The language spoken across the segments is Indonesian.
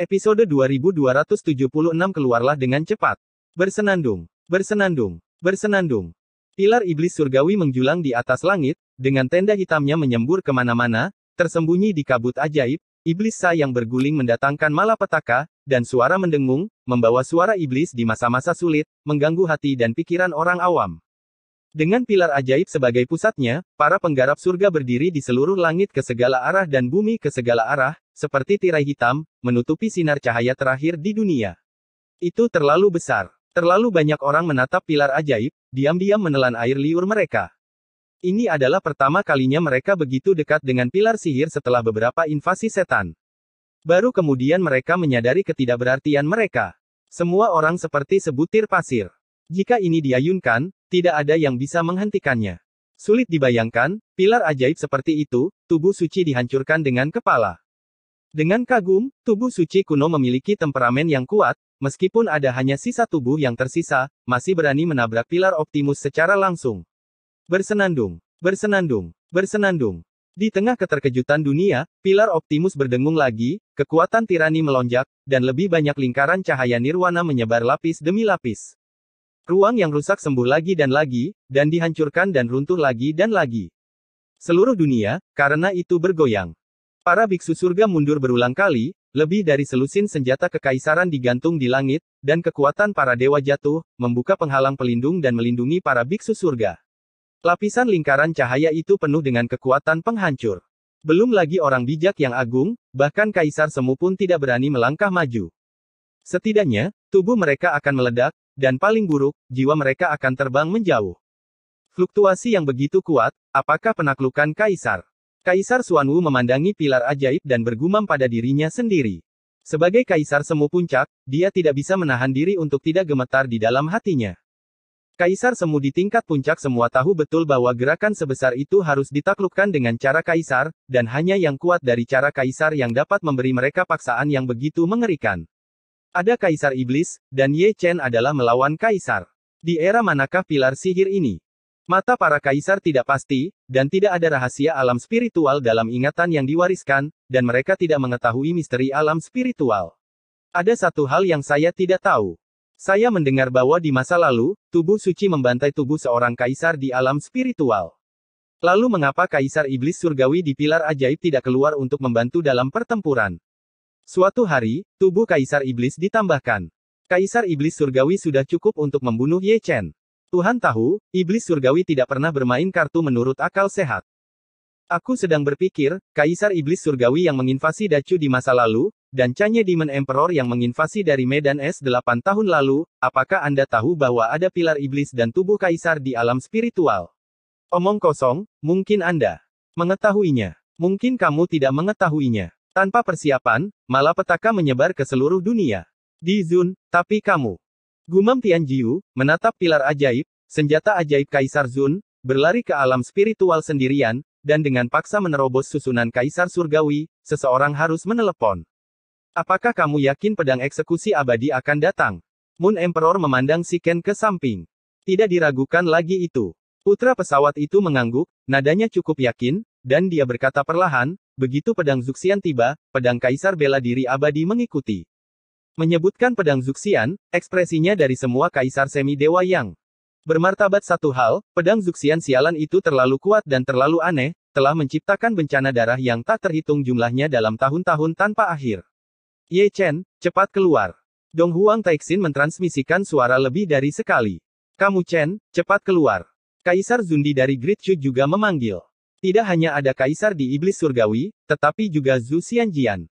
Episode 2276 keluarlah dengan cepat. Bersenandung, bersenandung, bersenandung. Pilar iblis surgawi menjulang di atas langit, dengan tenda hitamnya menyembur kemana-mana, tersembunyi di kabut ajaib, iblis sa yang berguling mendatangkan malapetaka, dan suara mendengung, membawa suara iblis di masa-masa sulit, mengganggu hati dan pikiran orang awam. Dengan pilar ajaib sebagai pusatnya, para penggarap surga berdiri di seluruh langit ke segala arah dan bumi ke segala arah, seperti tirai hitam, menutupi sinar cahaya terakhir di dunia. Itu terlalu besar. Terlalu banyak orang menatap pilar ajaib, diam-diam menelan air liur mereka. Ini adalah pertama kalinya mereka begitu dekat dengan pilar sihir setelah beberapa invasi setan. Baru kemudian mereka menyadari ketidakberartian mereka. Semua orang seperti sebutir pasir. Jika ini diayunkan, tidak ada yang bisa menghentikannya. Sulit dibayangkan, pilar ajaib seperti itu, tubuh suci dihancurkan dengan kepala. Dengan kagum, tubuh suci kuno memiliki temperamen yang kuat, meskipun ada hanya sisa tubuh yang tersisa, masih berani menabrak pilar Optimus secara langsung. Bersenandung, bersenandung, bersenandung. Di tengah keterkejutan dunia, pilar Optimus berdengung lagi, kekuatan tirani melonjak, dan lebih banyak lingkaran cahaya nirwana menyebar lapis demi lapis. Ruang yang rusak sembuh lagi dan lagi, dan dihancurkan dan runtuh lagi dan lagi. Seluruh dunia, karena itu bergoyang. Para biksu surga mundur berulang kali, lebih dari selusin senjata kekaisaran digantung di langit, dan kekuatan para dewa jatuh, membuka penghalang pelindung dan melindungi para biksu surga. Lapisan lingkaran cahaya itu penuh dengan kekuatan penghancur. Belum lagi orang bijak yang agung, bahkan kaisar semu pun tidak berani melangkah maju. Setidaknya, tubuh mereka akan meledak, dan paling buruk, jiwa mereka akan terbang menjauh. Fluktuasi yang begitu kuat, apakah penaklukan kaisar? Kaisar Suanwu memandangi pilar ajaib dan bergumam pada dirinya sendiri. Sebagai kaisar semu puncak, dia tidak bisa menahan diri untuk tidak gemetar di dalam hatinya. Kaisar semu di tingkat puncak semua tahu betul bahwa gerakan sebesar itu harus ditaklukkan dengan cara kaisar, dan hanya yang kuat dari cara kaisar yang dapat memberi mereka paksaan yang begitu mengerikan. Ada kaisar iblis, dan Ye Chen adalah melawan kaisar. Di era manakah pilar sihir ini? Mata para kaisar tidak pasti, dan tidak ada rahasia alam spiritual dalam ingatan yang diwariskan, dan mereka tidak mengetahui misteri alam spiritual. Ada satu hal yang saya tidak tahu. Saya mendengar bahwa di masa lalu, tubuh suci membantai tubuh seorang kaisar di alam spiritual. Lalu mengapa kaisar iblis surgawi di pilar ajaib tidak keluar untuk membantu dalam pertempuran? Suatu hari, tubuh kaisar iblis ditambahkan. Kaisar iblis surgawi sudah cukup untuk membunuh Ye Chen. Tuhan tahu, iblis surgawi tidak pernah bermain kartu menurut akal sehat. Aku sedang berpikir, kaisar iblis surgawi yang menginvasi Dacu di masa lalu, dan Chanye Demon Emperor yang menginvasi dari Medan S 8 tahun lalu, apakah Anda tahu bahwa ada pilar iblis dan tubuh kaisar di alam spiritual? Omong kosong, mungkin Anda mengetahuinya. Mungkin kamu tidak mengetahuinya. Tanpa persiapan, malapetaka menyebar ke seluruh dunia. Di Zun, tapi kamu Gumam Tianjiu, menatap pilar ajaib, senjata ajaib Kaisar Zun, berlari ke alam spiritual sendirian, dan dengan paksa menerobos susunan Kaisar Surgawi, seseorang harus menelepon. Apakah kamu yakin pedang eksekusi abadi akan datang? Moon Emperor memandang si Ken ke samping. Tidak diragukan lagi itu. Putra pesawat itu mengangguk, nadanya cukup yakin, dan dia berkata perlahan, begitu pedang Zuxian tiba, pedang Kaisar bela diri abadi mengikuti. Menyebutkan pedang Zuxian, ekspresinya dari semua kaisar semi-dewa yang bermartabat satu hal, pedang Zuxian sialan itu terlalu kuat dan terlalu aneh, telah menciptakan bencana darah yang tak terhitung jumlahnya dalam tahun-tahun tanpa akhir. Ye Chen, cepat keluar. Dong Huang Taixin mentransmisikan suara lebih dari sekali. Kamu Chen, cepat keluar. Kaisar Zundi dari Great Shu juga memanggil. Tidak hanya ada kaisar di iblis surgawi, tetapi juga Zhu Xianjian.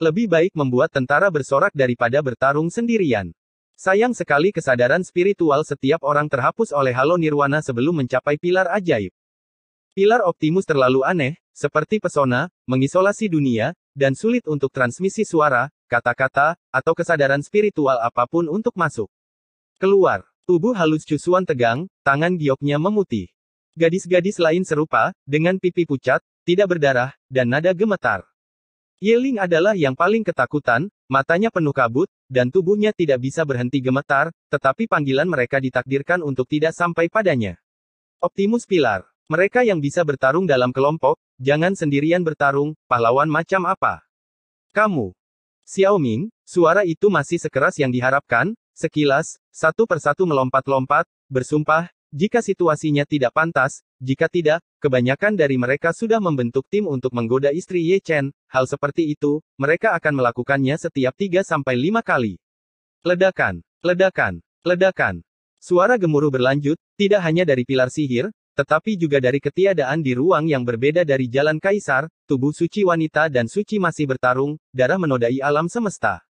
Lebih baik membuat tentara bersorak daripada bertarung sendirian. Sayang sekali kesadaran spiritual setiap orang terhapus oleh halo nirwana sebelum mencapai pilar ajaib. Pilar Optimus terlalu aneh, seperti pesona, mengisolasi dunia, dan sulit untuk transmisi suara, kata-kata, atau kesadaran spiritual apapun untuk masuk. Keluar, tubuh halus cusuan tegang, tangan gioknya memutih. Gadis-gadis lain serupa, dengan pipi pucat, tidak berdarah, dan nada gemetar. Yeling adalah yang paling ketakutan, matanya penuh kabut, dan tubuhnya tidak bisa berhenti gemetar, tetapi panggilan mereka ditakdirkan untuk tidak sampai padanya. Optimus Pilar. Mereka yang bisa bertarung dalam kelompok, jangan sendirian bertarung, pahlawan macam apa. Kamu. Xiaoming, suara itu masih sekeras yang diharapkan, sekilas, satu persatu melompat-lompat, bersumpah, jika situasinya tidak pantas, jika tidak, kebanyakan dari mereka sudah membentuk tim untuk menggoda istri Ye Chen, hal seperti itu, mereka akan melakukannya setiap 3-5 kali. Ledakan, ledakan, ledakan. Suara gemuruh berlanjut, tidak hanya dari pilar sihir, tetapi juga dari ketiadaan di ruang yang berbeda dari jalan kaisar, tubuh suci wanita dan suci masih bertarung, darah menodai alam semesta.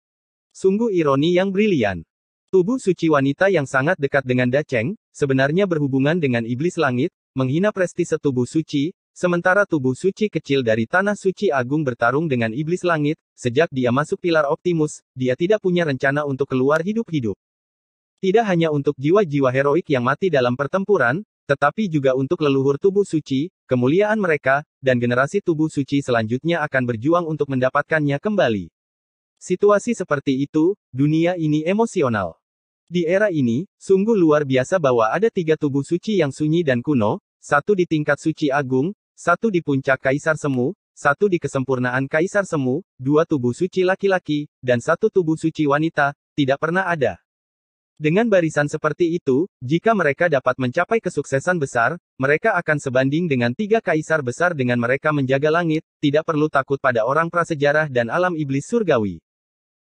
Sungguh ironi yang brilian. Tubuh suci wanita yang sangat dekat dengan Daceng, sebenarnya berhubungan dengan iblis langit, menghina prestise tubuh suci, sementara tubuh suci kecil dari tanah suci agung bertarung dengan iblis langit, sejak dia masuk pilar Optimus, dia tidak punya rencana untuk keluar hidup-hidup. Tidak hanya untuk jiwa-jiwa heroik yang mati dalam pertempuran, tetapi juga untuk leluhur tubuh suci, kemuliaan mereka, dan generasi tubuh suci selanjutnya akan berjuang untuk mendapatkannya kembali. Situasi seperti itu, dunia ini emosional. Di era ini, sungguh luar biasa bahwa ada tiga tubuh suci yang sunyi dan kuno, satu di tingkat suci agung, satu di puncak kaisar semu, satu di kesempurnaan kaisar semu, dua tubuh suci laki-laki, dan satu tubuh suci wanita, tidak pernah ada. Dengan barisan seperti itu, jika mereka dapat mencapai kesuksesan besar, mereka akan sebanding dengan tiga kaisar besar dengan mereka menjaga langit, tidak perlu takut pada orang prasejarah dan alam iblis surgawi.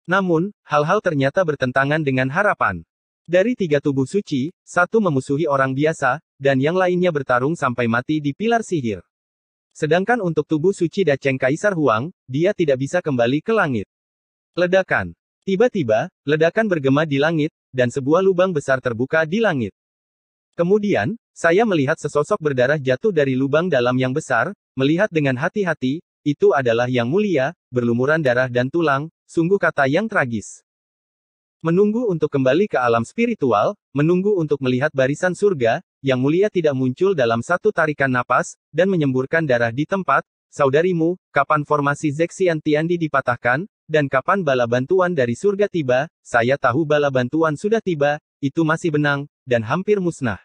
Namun, hal-hal ternyata bertentangan dengan harapan. Dari tiga tubuh suci, satu memusuhi orang biasa, dan yang lainnya bertarung sampai mati di pilar sihir. Sedangkan untuk tubuh suci Daceng Kaisar Huang, dia tidak bisa kembali ke langit. Ledakan. Tiba-tiba, ledakan bergema di langit, dan sebuah lubang besar terbuka di langit. Kemudian, saya melihat sesosok berdarah jatuh dari lubang dalam yang besar, melihat dengan hati-hati, itu adalah yang mulia, berlumuran darah dan tulang, Sungguh kata yang tragis. Menunggu untuk kembali ke alam spiritual, menunggu untuk melihat barisan surga, yang mulia tidak muncul dalam satu tarikan napas, dan menyemburkan darah di tempat, saudarimu, kapan formasi Zexian Tiandi dipatahkan, dan kapan bala bantuan dari surga tiba, saya tahu bala bantuan sudah tiba, itu masih benang, dan hampir musnah.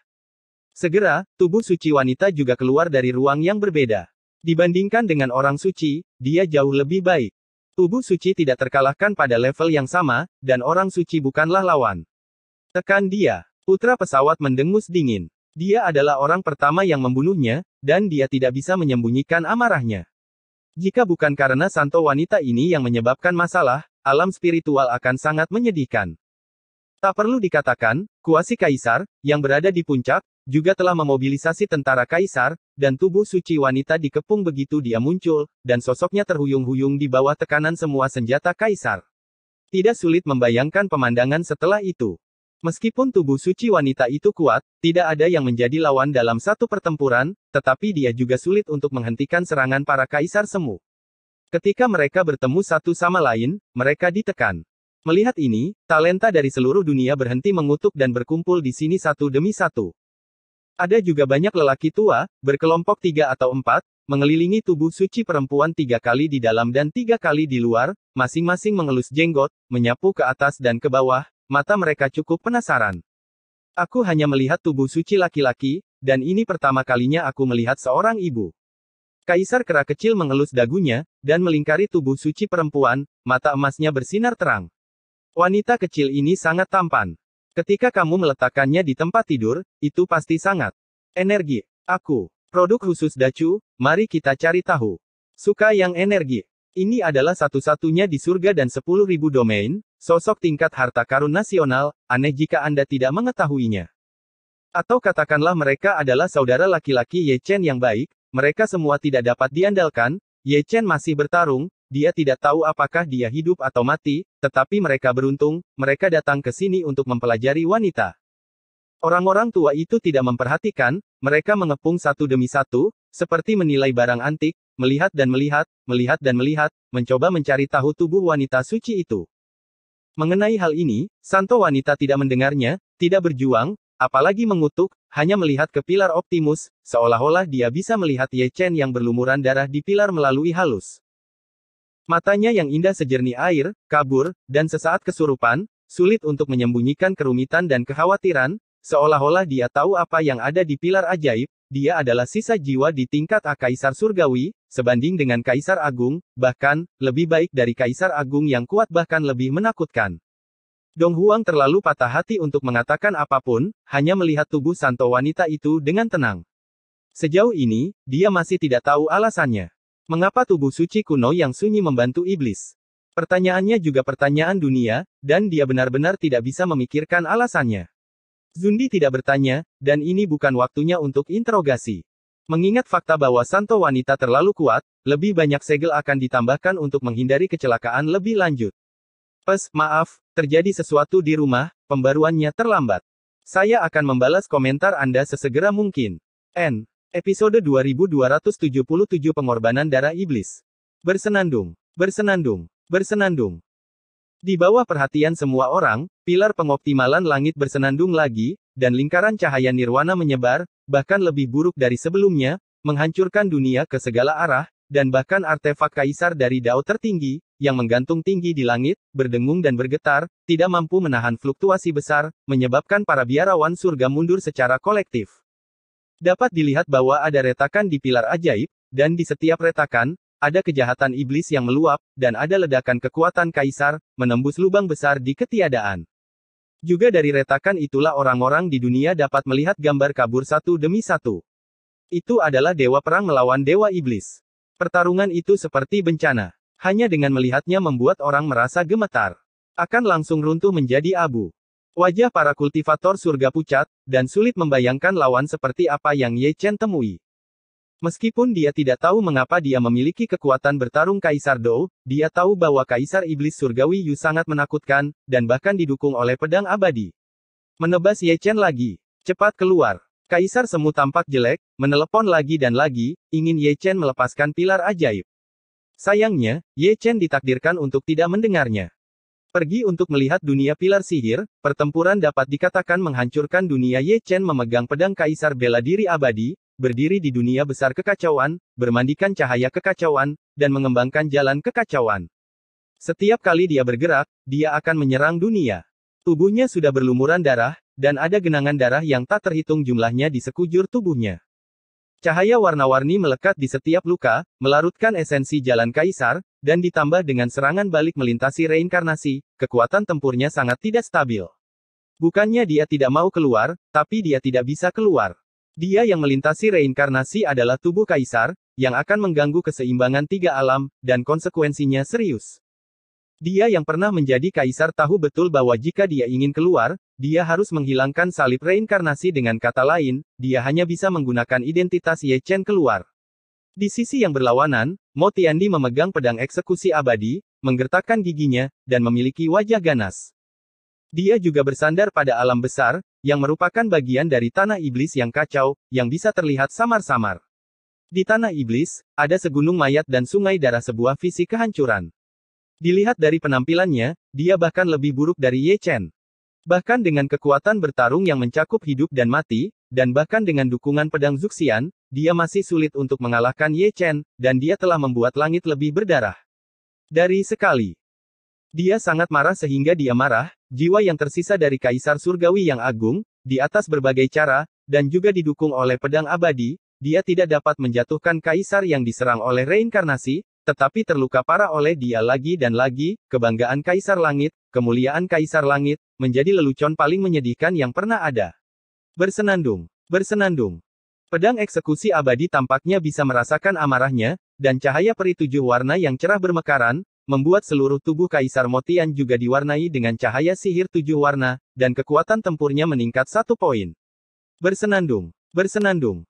Segera, tubuh suci wanita juga keluar dari ruang yang berbeda. Dibandingkan dengan orang suci, dia jauh lebih baik. Tubuh suci tidak terkalahkan pada level yang sama, dan orang suci bukanlah lawan. Tekan dia. Putra pesawat mendengus dingin. Dia adalah orang pertama yang membunuhnya, dan dia tidak bisa menyembunyikan amarahnya. Jika bukan karena santo wanita ini yang menyebabkan masalah, alam spiritual akan sangat menyedihkan. Tak perlu dikatakan, kuasi kaisar, yang berada di puncak, juga telah memobilisasi tentara kaisar, dan tubuh suci wanita dikepung begitu dia muncul, dan sosoknya terhuyung-huyung di bawah tekanan semua senjata kaisar. Tidak sulit membayangkan pemandangan setelah itu. Meskipun tubuh suci wanita itu kuat, tidak ada yang menjadi lawan dalam satu pertempuran, tetapi dia juga sulit untuk menghentikan serangan para kaisar semu. Ketika mereka bertemu satu sama lain, mereka ditekan. Melihat ini, talenta dari seluruh dunia berhenti mengutuk dan berkumpul di sini satu demi satu. Ada juga banyak lelaki tua, berkelompok tiga atau empat, mengelilingi tubuh suci perempuan tiga kali di dalam dan tiga kali di luar, masing-masing mengelus jenggot, menyapu ke atas dan ke bawah, mata mereka cukup penasaran. Aku hanya melihat tubuh suci laki-laki, dan ini pertama kalinya aku melihat seorang ibu. Kaisar kera kecil mengelus dagunya, dan melingkari tubuh suci perempuan, mata emasnya bersinar terang. Wanita kecil ini sangat tampan. Ketika kamu meletakkannya di tempat tidur, itu pasti sangat energi. Aku, produk khusus Dacu, mari kita cari tahu. Suka yang energi. Ini adalah satu-satunya di surga dan 10.000 domain, sosok tingkat harta karun nasional, aneh jika Anda tidak mengetahuinya. Atau katakanlah mereka adalah saudara laki-laki Ye Chen yang baik, mereka semua tidak dapat diandalkan, Ye Chen masih bertarung, dia tidak tahu apakah dia hidup atau mati, tetapi mereka beruntung, mereka datang ke sini untuk mempelajari wanita. Orang-orang tua itu tidak memperhatikan, mereka mengepung satu demi satu, seperti menilai barang antik, melihat dan melihat, melihat dan melihat, mencoba mencari tahu tubuh wanita suci itu. Mengenai hal ini, Santo wanita tidak mendengarnya, tidak berjuang, apalagi mengutuk, hanya melihat ke pilar Optimus, seolah-olah dia bisa melihat Ye Chen yang berlumuran darah di pilar melalui halus. Matanya yang indah sejernih air, kabur, dan sesaat kesurupan, sulit untuk menyembunyikan kerumitan dan kekhawatiran, seolah-olah dia tahu apa yang ada di pilar ajaib, dia adalah sisa jiwa di tingkat A Kaisar Surgawi, sebanding dengan Kaisar Agung, bahkan, lebih baik dari Kaisar Agung yang kuat bahkan lebih menakutkan. Dong Huang terlalu patah hati untuk mengatakan apapun, hanya melihat tubuh santo wanita itu dengan tenang. Sejauh ini, dia masih tidak tahu alasannya. Mengapa tubuh suci kuno yang sunyi membantu iblis? Pertanyaannya juga pertanyaan dunia, dan dia benar-benar tidak bisa memikirkan alasannya. Zundi tidak bertanya, dan ini bukan waktunya untuk interogasi. Mengingat fakta bahwa santo wanita terlalu kuat, lebih banyak segel akan ditambahkan untuk menghindari kecelakaan lebih lanjut. Pes, maaf, terjadi sesuatu di rumah, pembaruannya terlambat. Saya akan membalas komentar Anda sesegera mungkin. N. Episode 2277 Pengorbanan Darah Iblis. Bersenandung, bersenandung, bersenandung. Di bawah perhatian semua orang, pilar pengoptimalan langit bersenandung lagi, dan lingkaran cahaya nirwana menyebar, bahkan lebih buruk dari sebelumnya, menghancurkan dunia ke segala arah, dan bahkan artefak kaisar dari dao tertinggi, yang menggantung tinggi di langit, berdengung dan bergetar, tidak mampu menahan fluktuasi besar, menyebabkan para biarawan surga mundur secara kolektif. Dapat dilihat bahwa ada retakan di pilar ajaib, dan di setiap retakan, ada kejahatan iblis yang meluap, dan ada ledakan kekuatan kaisar, menembus lubang besar di ketiadaan. Juga dari retakan itulah orang-orang di dunia dapat melihat gambar kabur satu demi satu. Itu adalah dewa perang melawan dewa iblis. Pertarungan itu seperti bencana. Hanya dengan melihatnya membuat orang merasa gemetar. Akan langsung runtuh menjadi abu. Wajah para kultivator surga pucat, dan sulit membayangkan lawan seperti apa yang Ye Chen temui. Meskipun dia tidak tahu mengapa dia memiliki kekuatan bertarung Kaisar Dou, dia tahu bahwa Kaisar Iblis Surgawi Yu sangat menakutkan, dan bahkan didukung oleh pedang abadi. Menebas Ye Chen lagi. Cepat keluar. Kaisar Semu tampak jelek, menelepon lagi dan lagi, ingin Ye Chen melepaskan pilar ajaib. Sayangnya, Ye Chen ditakdirkan untuk tidak mendengarnya. Pergi untuk melihat dunia pilar sihir, pertempuran dapat dikatakan menghancurkan dunia Ye Chen memegang pedang kaisar bela diri abadi, berdiri di dunia besar kekacauan, bermandikan cahaya kekacauan, dan mengembangkan jalan kekacauan. Setiap kali dia bergerak, dia akan menyerang dunia. Tubuhnya sudah berlumuran darah, dan ada genangan darah yang tak terhitung jumlahnya di sekujur tubuhnya. Cahaya warna-warni melekat di setiap luka, melarutkan esensi jalan kaisar, dan ditambah dengan serangan balik melintasi reinkarnasi, kekuatan tempurnya sangat tidak stabil. Bukannya dia tidak mau keluar, tapi dia tidak bisa keluar. Dia yang melintasi reinkarnasi adalah tubuh kaisar, yang akan mengganggu keseimbangan tiga alam, dan konsekuensinya serius. Dia yang pernah menjadi kaisar tahu betul bahwa jika dia ingin keluar, dia harus menghilangkan salib reinkarnasi dengan kata lain, dia hanya bisa menggunakan identitas Ye Chen keluar. Di sisi yang berlawanan, Mo Tiandi memegang pedang eksekusi abadi, menggertakkan giginya, dan memiliki wajah ganas. Dia juga bersandar pada alam besar, yang merupakan bagian dari tanah iblis yang kacau, yang bisa terlihat samar-samar. Di tanah iblis, ada segunung mayat dan sungai darah sebuah visi kehancuran. Dilihat dari penampilannya, dia bahkan lebih buruk dari Ye Chen. Bahkan dengan kekuatan bertarung yang mencakup hidup dan mati, dan bahkan dengan dukungan pedang Zuxian, dia masih sulit untuk mengalahkan Ye Chen, dan dia telah membuat langit lebih berdarah. Dari sekali. Dia sangat marah sehingga dia marah, jiwa yang tersisa dari Kaisar Surgawi yang agung, di atas berbagai cara, dan juga didukung oleh pedang abadi, dia tidak dapat menjatuhkan Kaisar yang diserang oleh reinkarnasi, tetapi terluka parah oleh dia lagi dan lagi, kebanggaan Kaisar Langit, kemuliaan Kaisar Langit, menjadi lelucon paling menyedihkan yang pernah ada. Bersenandung, bersenandung. Pedang eksekusi abadi tampaknya bisa merasakan amarahnya, dan cahaya peri tujuh warna yang cerah bermekaran, membuat seluruh tubuh Kaisar Motian juga diwarnai dengan cahaya sihir tujuh warna, dan kekuatan tempurnya meningkat satu poin. Bersenandung, bersenandung.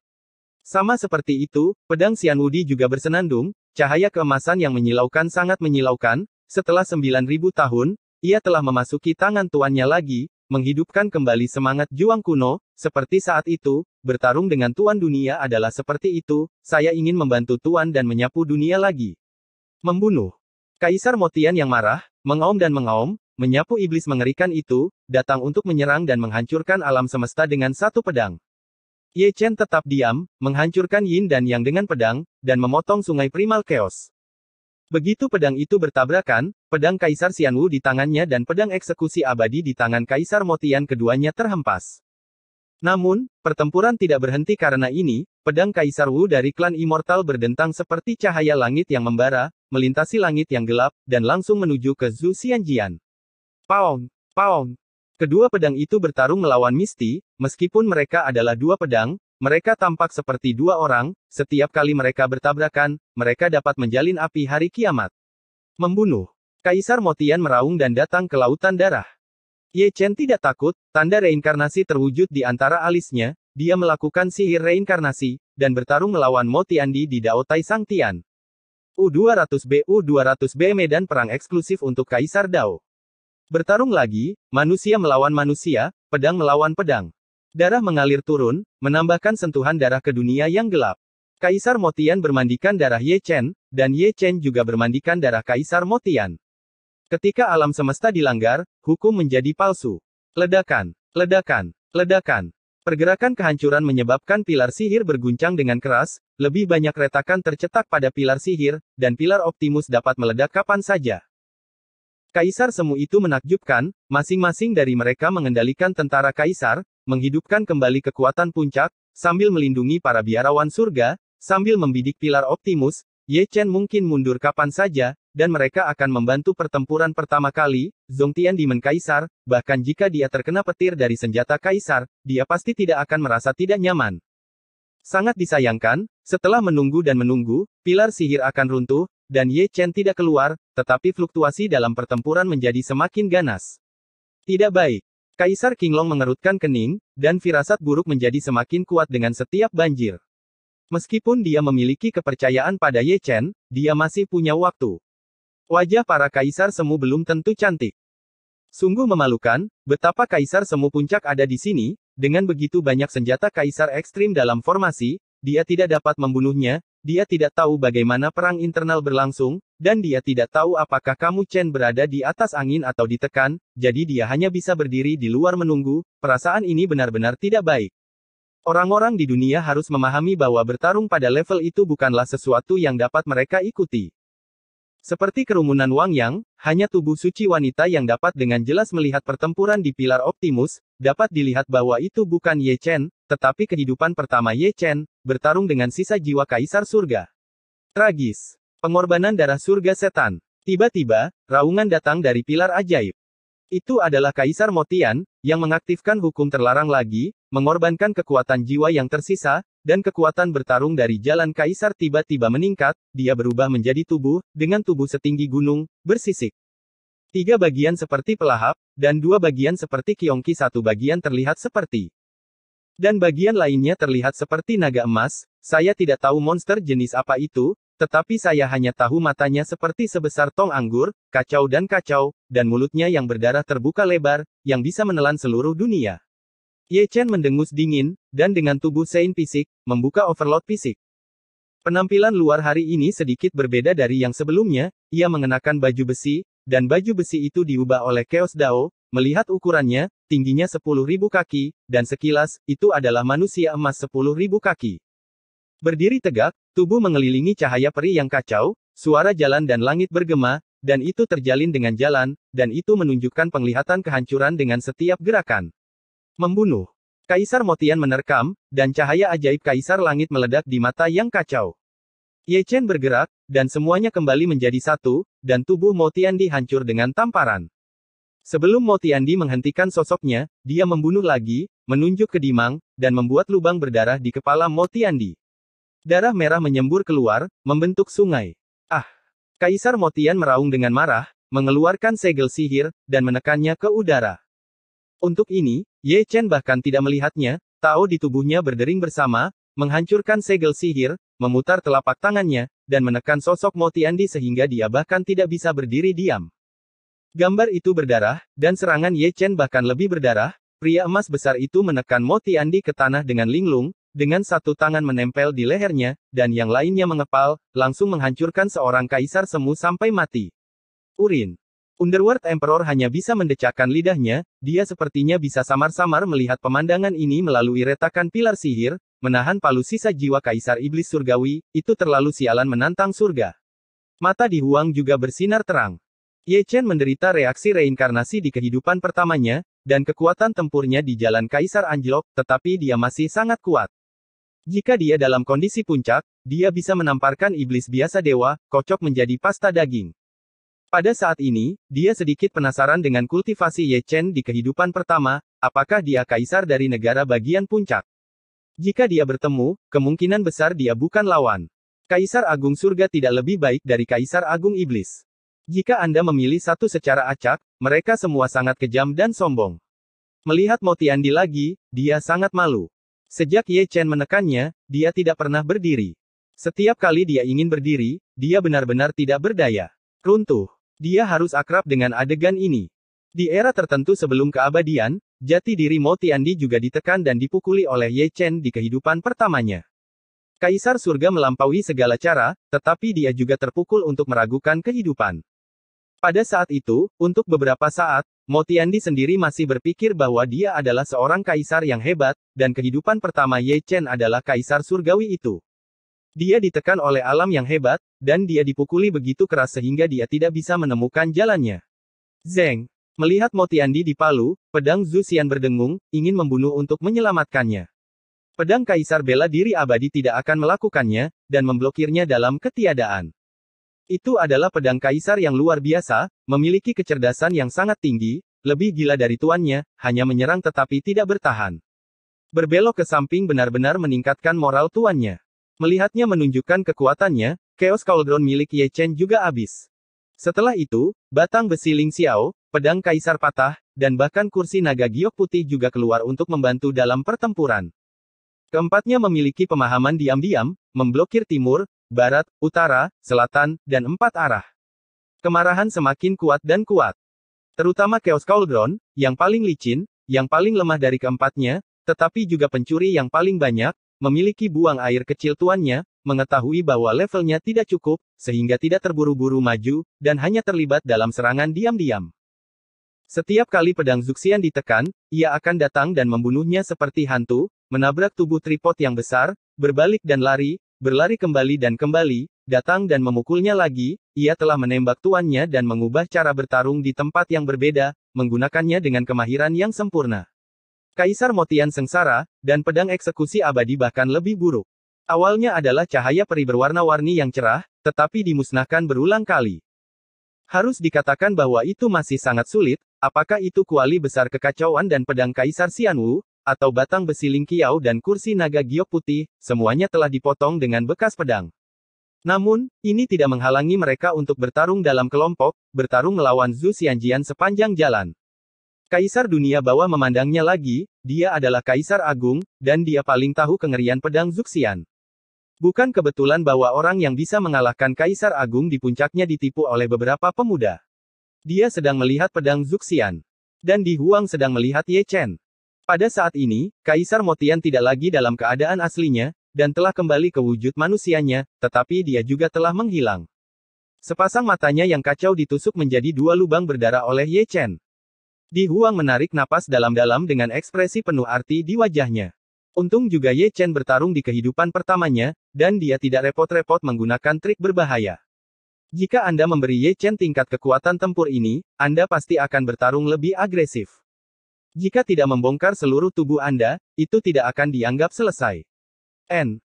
Sama seperti itu, pedang Wudi juga bersenandung, Cahaya keemasan yang menyilaukan sangat menyilaukan, setelah 9000 tahun, ia telah memasuki tangan tuannya lagi, menghidupkan kembali semangat juang kuno, seperti saat itu, bertarung dengan tuan dunia adalah seperti itu, saya ingin membantu tuan dan menyapu dunia lagi. Membunuh. Kaisar Motian yang marah, mengaum dan mengaum, menyapu iblis mengerikan itu, datang untuk menyerang dan menghancurkan alam semesta dengan satu pedang. Ye Chen tetap diam, menghancurkan yin dan yang dengan pedang, dan memotong sungai primal chaos. Begitu pedang itu bertabrakan, pedang Kaisar Xianwu di tangannya dan pedang eksekusi abadi di tangan Kaisar Motian keduanya terhempas. Namun, pertempuran tidak berhenti karena ini, pedang Kaisar Wu dari klan Immortal berdentang seperti cahaya langit yang membara, melintasi langit yang gelap, dan langsung menuju ke Zhu Xianjian. Paong! Paong! Kedua pedang itu bertarung melawan Misti, meskipun mereka adalah dua pedang, mereka tampak seperti dua orang, setiap kali mereka bertabrakan, mereka dapat menjalin api hari kiamat. Membunuh. Kaisar Motian meraung dan datang ke lautan darah. Ye Chen tidak takut, tanda reinkarnasi terwujud di antara alisnya, dia melakukan sihir reinkarnasi, dan bertarung melawan Motiandi di Dao Tai Sang Tian. U200B U200B medan perang eksklusif untuk Kaisar Dao. Bertarung lagi, manusia melawan manusia, pedang melawan pedang. Darah mengalir turun, menambahkan sentuhan darah ke dunia yang gelap. Kaisar Motian bermandikan darah Ye Chen, dan Ye Chen juga bermandikan darah Kaisar Motian. Ketika alam semesta dilanggar, hukum menjadi palsu. Ledakan, ledakan, ledakan. Pergerakan kehancuran menyebabkan pilar sihir berguncang dengan keras, lebih banyak retakan tercetak pada pilar sihir, dan pilar Optimus dapat meledak kapan saja. Kaisar Semu itu menakjubkan, masing-masing dari mereka mengendalikan tentara kaisar, menghidupkan kembali kekuatan puncak, sambil melindungi para biarawan surga, sambil membidik pilar Optimus, Ye Chen mungkin mundur kapan saja, dan mereka akan membantu pertempuran pertama kali, Zongtian Demon Kaisar, bahkan jika dia terkena petir dari senjata kaisar, dia pasti tidak akan merasa tidak nyaman. Sangat disayangkan, setelah menunggu dan menunggu, pilar sihir akan runtuh, dan Ye Chen tidak keluar, tetapi fluktuasi dalam pertempuran menjadi semakin ganas. Tidak baik. Kaisar King Long mengerutkan kening, dan firasat buruk menjadi semakin kuat dengan setiap banjir. Meskipun dia memiliki kepercayaan pada Ye Chen, dia masih punya waktu. Wajah para kaisar semu belum tentu cantik. Sungguh memalukan, betapa kaisar semu puncak ada di sini, dengan begitu banyak senjata kaisar ekstrim dalam formasi, dia tidak dapat membunuhnya, dia tidak tahu bagaimana perang internal berlangsung, dan dia tidak tahu apakah kamu Chen berada di atas angin atau ditekan, jadi dia hanya bisa berdiri di luar menunggu, perasaan ini benar-benar tidak baik. Orang-orang di dunia harus memahami bahwa bertarung pada level itu bukanlah sesuatu yang dapat mereka ikuti. Seperti kerumunan Wang Yang, hanya tubuh suci wanita yang dapat dengan jelas melihat pertempuran di pilar Optimus, dapat dilihat bahwa itu bukan Ye Chen, tetapi kehidupan pertama Ye Chen, bertarung dengan sisa jiwa Kaisar Surga. Tragis. Pengorbanan darah surga setan. Tiba-tiba, raungan datang dari pilar ajaib. Itu adalah Kaisar Motian, yang mengaktifkan hukum terlarang lagi, mengorbankan kekuatan jiwa yang tersisa, dan kekuatan bertarung dari jalan kaisar tiba-tiba meningkat, dia berubah menjadi tubuh, dengan tubuh setinggi gunung, bersisik. Tiga bagian seperti pelahap, dan dua bagian seperti kiongki satu bagian terlihat seperti dan bagian lainnya terlihat seperti naga emas, saya tidak tahu monster jenis apa itu, tetapi saya hanya tahu matanya seperti sebesar tong anggur, kacau dan kacau, dan mulutnya yang berdarah terbuka lebar, yang bisa menelan seluruh dunia. Ye Chen mendengus dingin, dan dengan tubuh Sein fisik, membuka overload fisik. Penampilan luar hari ini sedikit berbeda dari yang sebelumnya, ia mengenakan baju besi, dan baju besi itu diubah oleh Chaos Dao, melihat ukurannya, tingginya 10.000 kaki, dan sekilas, itu adalah manusia emas 10.000 kaki. Berdiri tegak, tubuh mengelilingi cahaya peri yang kacau, suara jalan dan langit bergema, dan itu terjalin dengan jalan, dan itu menunjukkan penglihatan kehancuran dengan setiap gerakan. Membunuh. Kaisar Motian menerkam, dan cahaya ajaib Kaisar Langit meledak di mata yang kacau. Ye Chen bergerak, dan semuanya kembali menjadi satu, dan tubuh Motian hancur dengan tamparan. Sebelum di menghentikan sosoknya, dia membunuh lagi, menunjuk ke Dimang, dan membuat lubang berdarah di kepala di Darah merah menyembur keluar, membentuk sungai. Ah! Kaisar Motian meraung dengan marah, mengeluarkan segel sihir, dan menekannya ke udara. Untuk ini, Ye Chen bahkan tidak melihatnya, Tao di tubuhnya berdering bersama, menghancurkan segel sihir, memutar telapak tangannya, dan menekan sosok Motiandi sehingga dia bahkan tidak bisa berdiri diam. Gambar itu berdarah, dan serangan Ye Chen bahkan lebih berdarah, pria emas besar itu menekan Motiandi ke tanah dengan linglung, dengan satu tangan menempel di lehernya, dan yang lainnya mengepal, langsung menghancurkan seorang kaisar semu sampai mati. Urin. Underworld Emperor hanya bisa mendecakkan lidahnya, dia sepertinya bisa samar-samar melihat pemandangan ini melalui retakan pilar sihir, menahan palu sisa jiwa Kaisar Iblis Surgawi, itu terlalu sialan menantang surga. Mata di Huang juga bersinar terang. Ye Chen menderita reaksi reinkarnasi di kehidupan pertamanya, dan kekuatan tempurnya di jalan Kaisar Anjlok, tetapi dia masih sangat kuat. Jika dia dalam kondisi puncak, dia bisa menamparkan iblis biasa dewa, kocok menjadi pasta daging. Pada saat ini, dia sedikit penasaran dengan kultivasi Ye Chen di kehidupan pertama, apakah dia kaisar dari negara bagian puncak. Jika dia bertemu, kemungkinan besar dia bukan lawan. Kaisar Agung Surga tidak lebih baik dari Kaisar Agung Iblis. Jika Anda memilih satu secara acak, mereka semua sangat kejam dan sombong. Melihat Motiandi lagi, dia sangat malu. Sejak Ye Chen menekannya, dia tidak pernah berdiri. Setiap kali dia ingin berdiri, dia benar-benar tidak berdaya. Runtuh. Dia harus akrab dengan adegan ini. Di era tertentu sebelum keabadian, jati diri Mo Tiandi juga ditekan dan dipukuli oleh Ye Chen di kehidupan pertamanya. Kaisar surga melampaui segala cara, tetapi dia juga terpukul untuk meragukan kehidupan. Pada saat itu, untuk beberapa saat, Mo Tiandi sendiri masih berpikir bahwa dia adalah seorang kaisar yang hebat, dan kehidupan pertama Ye Chen adalah kaisar surgawi itu. Dia ditekan oleh alam yang hebat, dan dia dipukuli begitu keras sehingga dia tidak bisa menemukan jalannya. Zeng, melihat Motiandi di Palu, pedang Zuxian berdengung, ingin membunuh untuk menyelamatkannya. Pedang Kaisar bela diri abadi tidak akan melakukannya, dan memblokirnya dalam ketiadaan. Itu adalah pedang Kaisar yang luar biasa, memiliki kecerdasan yang sangat tinggi, lebih gila dari tuannya, hanya menyerang tetapi tidak bertahan. Berbelok ke samping benar-benar meningkatkan moral tuannya. Melihatnya menunjukkan kekuatannya, Chaos Cauldron milik Ye Chen juga habis. Setelah itu, batang besi Ling Xiao, pedang kaisar patah, dan bahkan kursi naga giok putih juga keluar untuk membantu dalam pertempuran. Keempatnya memiliki pemahaman diam-diam, memblokir timur, barat, utara, selatan, dan empat arah. Kemarahan semakin kuat dan kuat. Terutama Chaos Cauldron, yang paling licin, yang paling lemah dari keempatnya, tetapi juga pencuri yang paling banyak, memiliki buang air kecil tuannya, mengetahui bahwa levelnya tidak cukup, sehingga tidak terburu-buru maju, dan hanya terlibat dalam serangan diam-diam. Setiap kali pedang Zuxian ditekan, ia akan datang dan membunuhnya seperti hantu, menabrak tubuh tripod yang besar, berbalik dan lari, berlari kembali dan kembali, datang dan memukulnya lagi, ia telah menembak tuannya dan mengubah cara bertarung di tempat yang berbeda, menggunakannya dengan kemahiran yang sempurna. Kaisar Motian Sengsara, dan pedang eksekusi abadi bahkan lebih buruk. Awalnya adalah cahaya peri berwarna-warni yang cerah, tetapi dimusnahkan berulang kali. Harus dikatakan bahwa itu masih sangat sulit, apakah itu kuali besar kekacauan dan pedang Kaisar Xianwu, atau batang besi Lingqiao dan kursi naga giok putih, semuanya telah dipotong dengan bekas pedang. Namun, ini tidak menghalangi mereka untuk bertarung dalam kelompok, bertarung melawan Zhu Xianjian sepanjang jalan. Kaisar dunia bawah memandangnya lagi, dia adalah kaisar agung, dan dia paling tahu kengerian pedang Zuxian. Bukan kebetulan bahwa orang yang bisa mengalahkan kaisar agung di puncaknya ditipu oleh beberapa pemuda. Dia sedang melihat pedang Zuxian. Dan Di Huang sedang melihat Ye Chen. Pada saat ini, Kaisar Motian tidak lagi dalam keadaan aslinya, dan telah kembali ke wujud manusianya, tetapi dia juga telah menghilang. Sepasang matanya yang kacau ditusuk menjadi dua lubang berdarah oleh Ye Chen. Di Huang menarik napas dalam-dalam dengan ekspresi penuh arti di wajahnya. Untung juga Ye Chen bertarung di kehidupan pertamanya, dan dia tidak repot-repot menggunakan trik berbahaya. Jika Anda memberi Ye Chen tingkat kekuatan tempur ini, Anda pasti akan bertarung lebih agresif. Jika tidak membongkar seluruh tubuh Anda, itu tidak akan dianggap selesai. N.